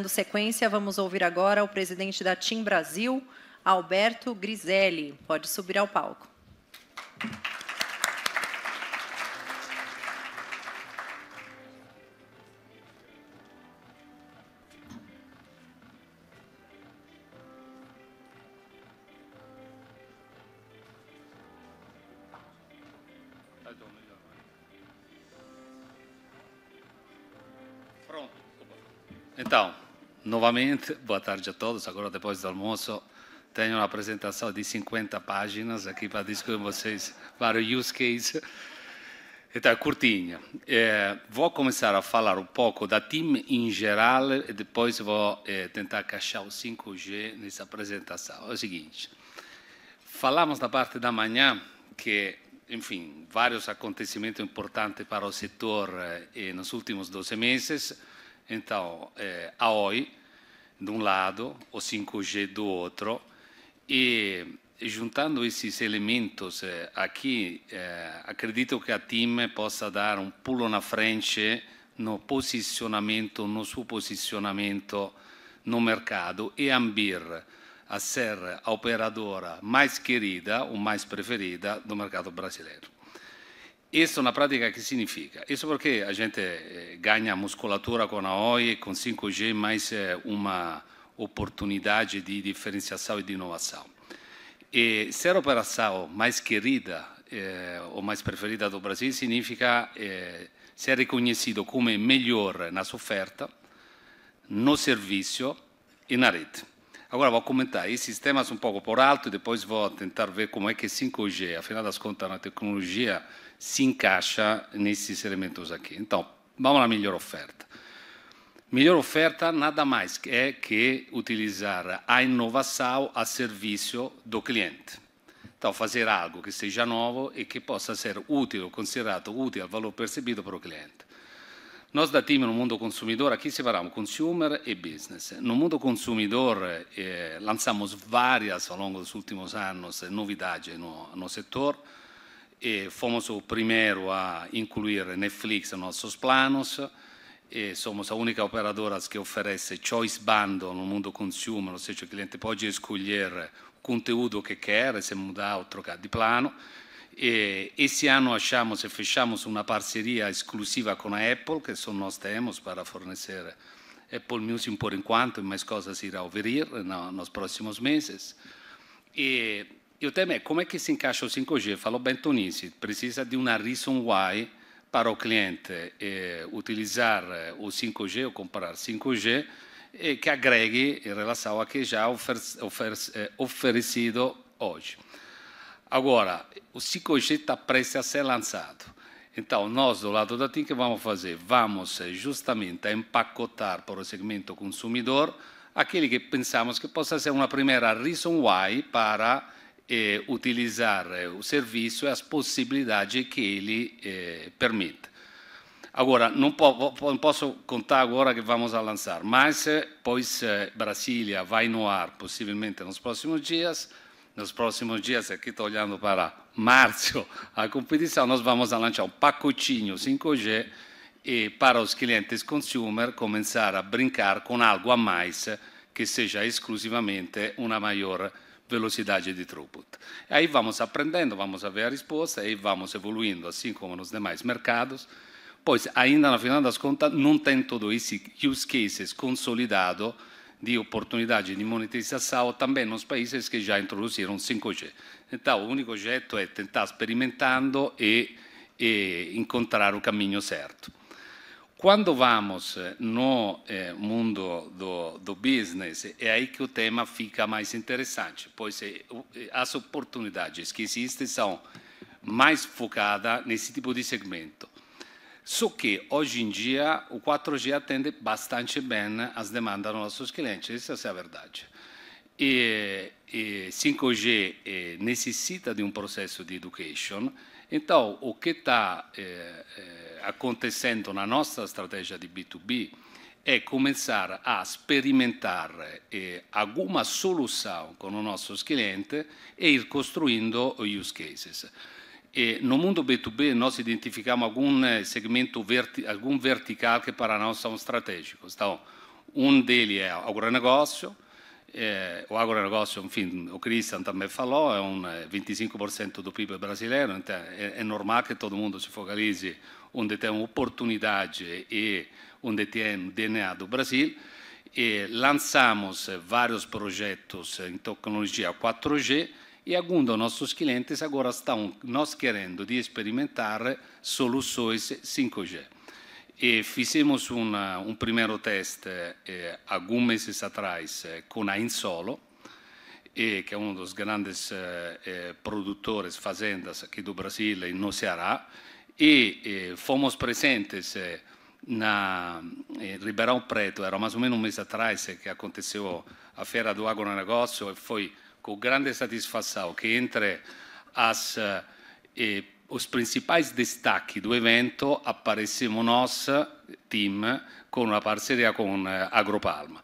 Dando sequência, vamos ouvir agora o presidente da TIM Brasil, Alberto Griselli. Pode subir ao palco. Pronto. Então, Novamente, boa tarde a todos. Agora, depois do almoço, tenho uma apresentação de 50 páginas aqui para discutir com vocês vários use cases. Então, é curtinha. É, vou começar a falar um pouco da Team em geral e depois vou é, tentar encaixar o 5G nessa apresentação. É o seguinte, falamos na parte da manhã que enfim, vários acontecimentos importantes para o setor é, nos últimos 12 meses. Então, é, a Oi, de um lado, o 5G do outro, e juntando esses elementos é, aqui, é, acredito que a TIM possa dar um pulo na frente no posicionamento, no seu posicionamento no mercado e ambir a ser a operadora mais querida ou mais preferida do mercado brasileiro. Isso na prática que significa? Isso porque a gente eh, ganha musculatura com a OI, com 5G, mais eh, uma oportunidade de diferenciação e de inovação. E ser a operação mais querida eh, ou mais preferida do Brasil significa eh, ser reconhecido como melhor na sua oferta, no serviço e na rede. Agora vou comentar esses temas um pouco por alto e depois vou tentar ver como é que 5G, afinal das contas, na tecnologia se encaixa nesses elementos aqui. Então, vamos na melhor oferta. Melhor oferta nada mais é que utilizar a inovação a serviço do cliente. Então, fazer algo que seja novo e que possa ser útil, considerado útil ao valor percebido para o cliente. Nós da team TIM no mundo consumidor, aqui separamos consumer e business. Eh, no mondo consumidor, eh, lançamos varie, ao longo degli ultimi anni, novità nel nostro settore. E fomos o primeiro a includere Netflix nei nostri planos. E siamo l'unica única che offre oferece choice bundle no mundo consumer, ou cioè il cliente può scegliere il contenuto che vuole, se muda ou trocar di plano. E, eh, esse ano achamos e fechamos uma parceria exclusiva com a Apple, que só nós temos para fornecer Apple Music por enquanto, mas coisas irão vir nos próximos meses. E, e o tema é como é que se encaixa o 5G? Falou bem Bentonisi, precisa de uma reason why para o cliente eh, utilizar eh, o 5G ou comprar 5G eh, que agregue em relação a que já ofer, ofer eh, oferecido hoje. Agora, o 5G está prestes a ser lançado. Então, nós do lado da TIM, que vamos fazer? Vamos eh, justamente empacotar para o segmento consumidor aquele que pensamos que possa ser uma primeira reason why para eh, utilizar eh, o serviço e as possibilidades que ele eh, permite. Agora, não, posso contar agora que vamos a lançar, mas eh, pois Brasília vai no ar, possivelmente nos próximos dias, nos próximos dias, aqui estou olhando para março, a competição, nós vamos lançar um pacotinho 5G e para os clientes consumer começar a brincar com algo a mais que seja exclusivamente uma maior velocidade de throughput. Aí vamos aprendendo, vamos ver a resposta e vamos evoluindo, assim como nos demais mercados. Pois, ainda na final das contas, não tem todo esse use cases consolidado de oportunidade de monetização também nos países que já introduziram 5G. Então, o único jeito é tentar experimentando e, e encontrar o caminho certo. Quando vamos eh, no eh, mundo do, do, business, é aí que o tema fica mais interessante, pois eh, eh, as oportunidades que existem são mais focadas nesse tipo de segmento. Só que, hoje em dia, o 4G atende bastante bem as demandas dos nossos clientes, essa é a verdade. E, e 5G e, eh, necessita de um processo de education, então, o que está eh, eh, acontecendo na nossa estratégia de B2B é começar a experimentar eh, alguma solução com os nossos clientes e ir construindo use cases no mundo B2B, nós identificamos algum né, segmento, verti algum vertical que para nós são estratégicos. Então, um deles é o agronegócio. É, o agronegócio, enfim, o Christian também falou, é um 25% né, do PIB brasileiro, então é, é, normal que todo mundo se focalize onde tem oportunidade e onde tem DNA do Brasil. E lançamos vários projetos em tecnologia 4G, e aggiunto nossos clientes agora estão nós querendo de experimentar soluções 5G. E fizemos una, un primeiro test eh, alguns meses atrás eh, com a Insolo, eh, que é um dos grandes eh, eh produtores, fazendas aqui do Brasil e no Ceará, e eh, fomos presentes eh, na eh, Ribeirão Preto, era mais ou menos um mês atrás eh, que aconteceu a Feira do Agronegócio e foi con grande satisfação que entre as eh, os principais destaques do evento aparecemos nós, team, com uma parceria com eh, Agropalma.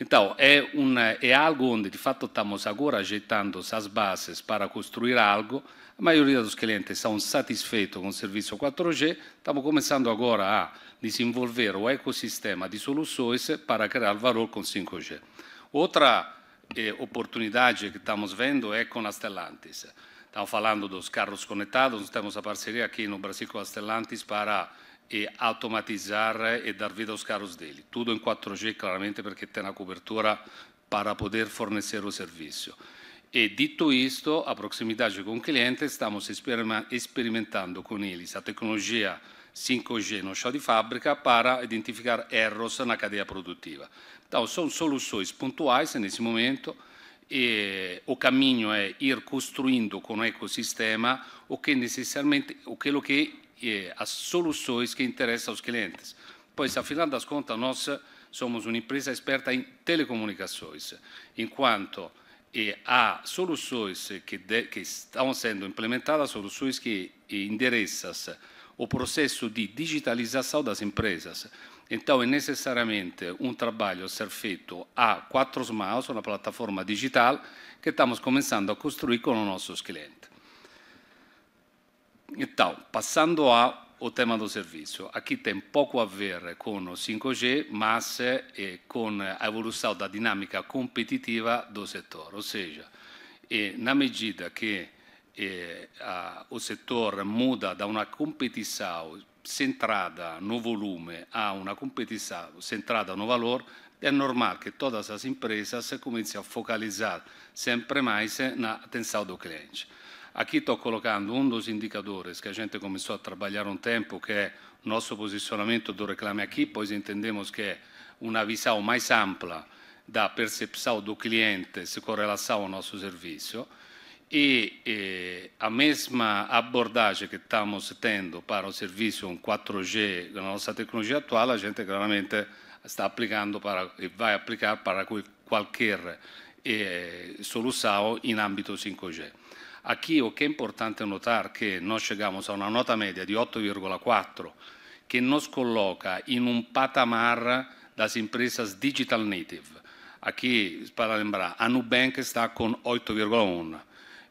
Então, é, um, é algo onde, de fato, estamos agora ajeitando as bases para construir algo. A maioria dos clientes são satisfeitos com o serviço 4G. Estamos começando agora a desenvolver o ecossistema de soluções para criar valor com 5G. Outra eh, oportunidade que estamos vendo é com a Stellantis. Estamos falando dos carros conectados, temos a parceria aqui no Brasil com a Stellantis para eh, automatizar e dar vida aos carros dele. Tudo em 4G, claramente, porque tem a cobertura para poder fornecer o serviço. E dito isto, a prossimità con il cliente, stiamo experimentando con Elis a tecnologia 5G no chão de fábrica para identificar erros na cadeia produtiva. Então, são soluções pontuais nesse momento e o caminho é ir construindo com o ecossistema o que necessariamente, aquilo que é, as soluções que interessam aos clientes. Pois, afinal das contas, nós somos uma empresa experta em telecomunicações, enquanto e eh, há soluções que, de, que estão sendo implementadas, soluções que eh, endereçam o processo di digitalizzazione delle imprese. Então, è necessariamente un um trabalho a essere fatto a quattro mãos, una plataforma digital, che stiamo cominciando a costruire con i nostri clienti. Então, passando al tema do servizio, qui tem poco a ver con il 5G, ma con com a evolução da dinâmica competitiva do settore. Ou seja, é na medida che eh, a, o setor muda da uma competição centrada no volume a uma competição centrada no valor, é normal que todas as empresas comecem a focalizar sempre mais na atenção do cliente. Aqui estou colocando um dos indicadores que a gente começou a trabalhar um tempo, que é o nosso posicionamento do Reclame Aqui, pois entendemos que é uma visão mais ampla da percepção do cliente se relação ao nosso serviço e eh, a mesma abordagem que estamos tendo para o serviço 4G da nossa tecnologia atual, a gente claramente está aplicando para, e vai aplicar para qualquer eh, solução em âmbito 5G. Aqui o que é importante notar que nós chegamos a uma nota média di 8,4 che nos coloca in un patamar das empresas digital native. Aqui, para lembrar, a Nubank está com 8,1,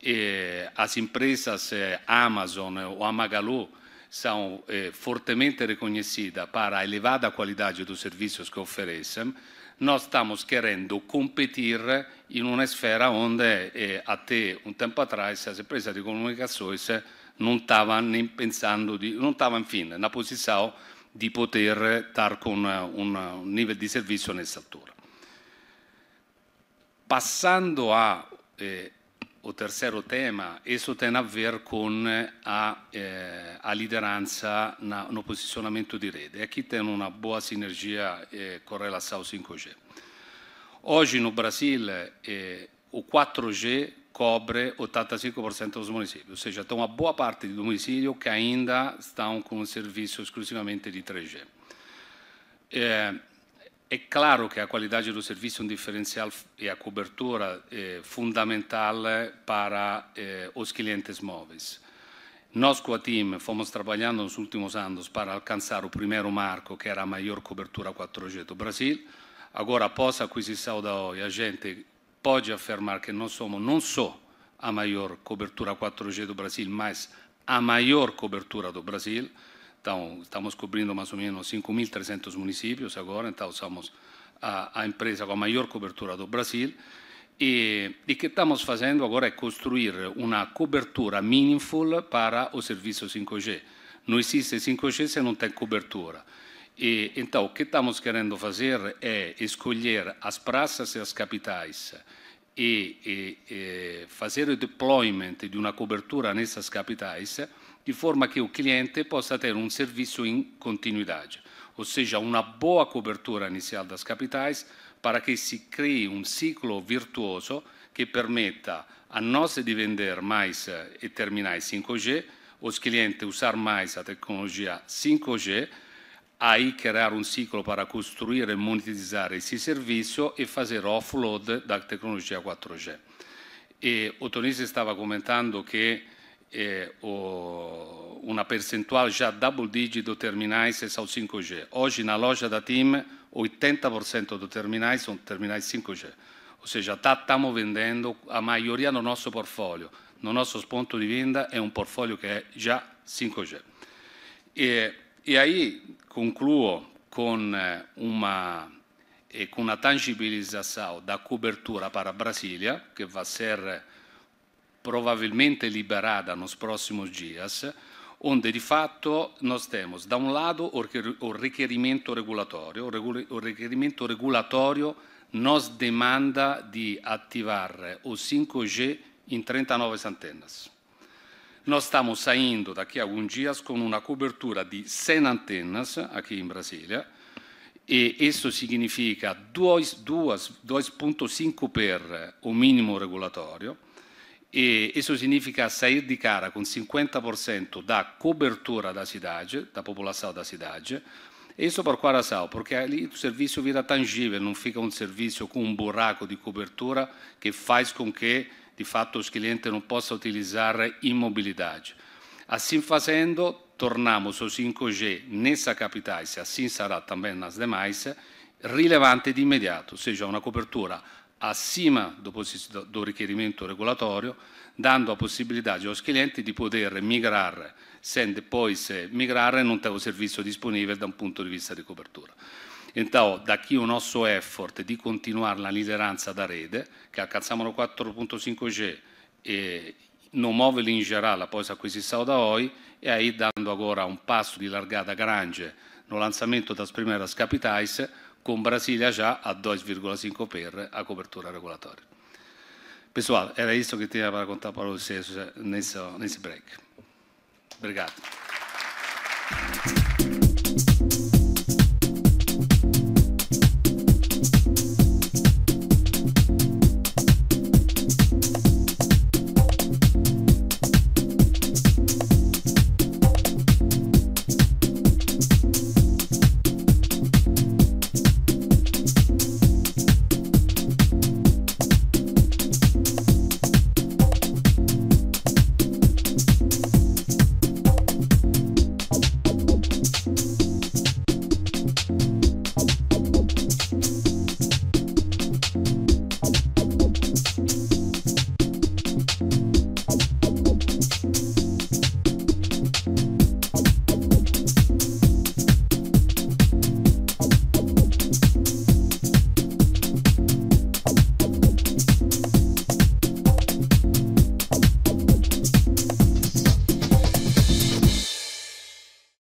eh, as empresas eh, Amazon ou Amagalu são eh, fortemente reconhecidas para a elevada qualidade dos serviços que oferecem, nós estamos querendo competir em uma esfera onde, eh, até um tempo atrás, as empresas de comunicações eh, não estavam nem pensando, di, não estavam, enfim, na posição di poter eh, stare con un, un um livello di servizio nel settore. Passando a eh, o terceiro tema, isso tem a ver com eh, a, eh, a liderança na, no posicionamento de rede. E aqui tem uma boa sinergia eh, com relação ao 5G. Hoje no Brasil, eh, o 4G cobre 85% dos municípios, ou seja, tem uma boa parte do município que ainda estão com um serviço exclusivamente de 3G. É claro que a qualidade do serviço é um diferencial e a cobertura é fundamental para eh, os clientes móveis. Nós, com a team, fomos trabalhando nos últimos anos para alcançar o primeiro marco, que era a maior cobertura 4G do Brasil. Agora, após a aquisição da Oi, a gente pode afirmar que nós somos não só a maior cobertura 4G do Brasil, mas a maior cobertura do Brasil. estamos cobrindo mais ou menos 5.300 municípios agora, então somos a, a, empresa com a maior cobertura do Brasil. E o que estamos fazendo agora é construir uma cobertura meaningful para o serviço 5G. Não existe 5G se não tem cobertura. E, então, o que estamos querendo fazer é escolher as praças e as capitais e, e, e fazer o deployment de uma cobertura nessas capitais di forma che il cliente possa avere un servizio in continuità, ossia una buona copertura cobertura das capitais para che si cree un ciclo virtuoso che permetta a noi di vender mais e terminare 5G, os clientes usar mais a tecnologia 5G, aí criar um ciclo para construir e monetizar esse serviço e fazer offload da tecnologia 4G. E o Tonisi estava comentando que eh, oh, una percentuale già double digit di terminali ao 5G. Oggi na loja da TIM 80% dos terminais são terminais 5G. Ou seja, estamos vendendo a maioria do nosso portfólio. No nosso ponto de venda é um portfólio que é já 5G. E, e aí concluo com eh, uma, com uma tangibilização da cobertura para a Brasília, que vai ser probabilmente liberata nos próximos dias, onde de fato nós temos, da um lado, o requerimento regulatório. O requerimento regulatório nos demanda de ativar o 5G em 39 antenas. Nós estamos saindo daqui a alguns dias com uma cobertura de 100 antenas aqui em Brasília, e isso significa 2,5 per o mínimo regulatório e eso significa sair di cara con 50% da cobertura da cidade, da população da cidade. Isso por qual razão? Porque ali o serviço vira tangível, não fica um serviço com um buraco de cobertura que faz com que, de fato, os clientes não possam utilizar imobilidade. Assim fazendo, tornamos o 5G nessa capitais, e assim será também nas demais, rilevante de imediato, ou seja, uma cobertura assima do richiedimento regolatorio, dando la possibilità aos clienti di poter migrare, sendo poi se migrare non c'è un servizio disponibile da un punto di vista di copertura. Então, daqui un nostro effort di continuare la lideranza da rete, che alcanziamo 4.5G e non muove in geral após a acquisição da OI, e aí dando ancora un passo di largata grande no da das a Scapitais, com Brasília já a 2,5 per a cobertura regulatória. Pessoal, era isso que tinha para contar para vocês nesse, nesse break. Obrigado.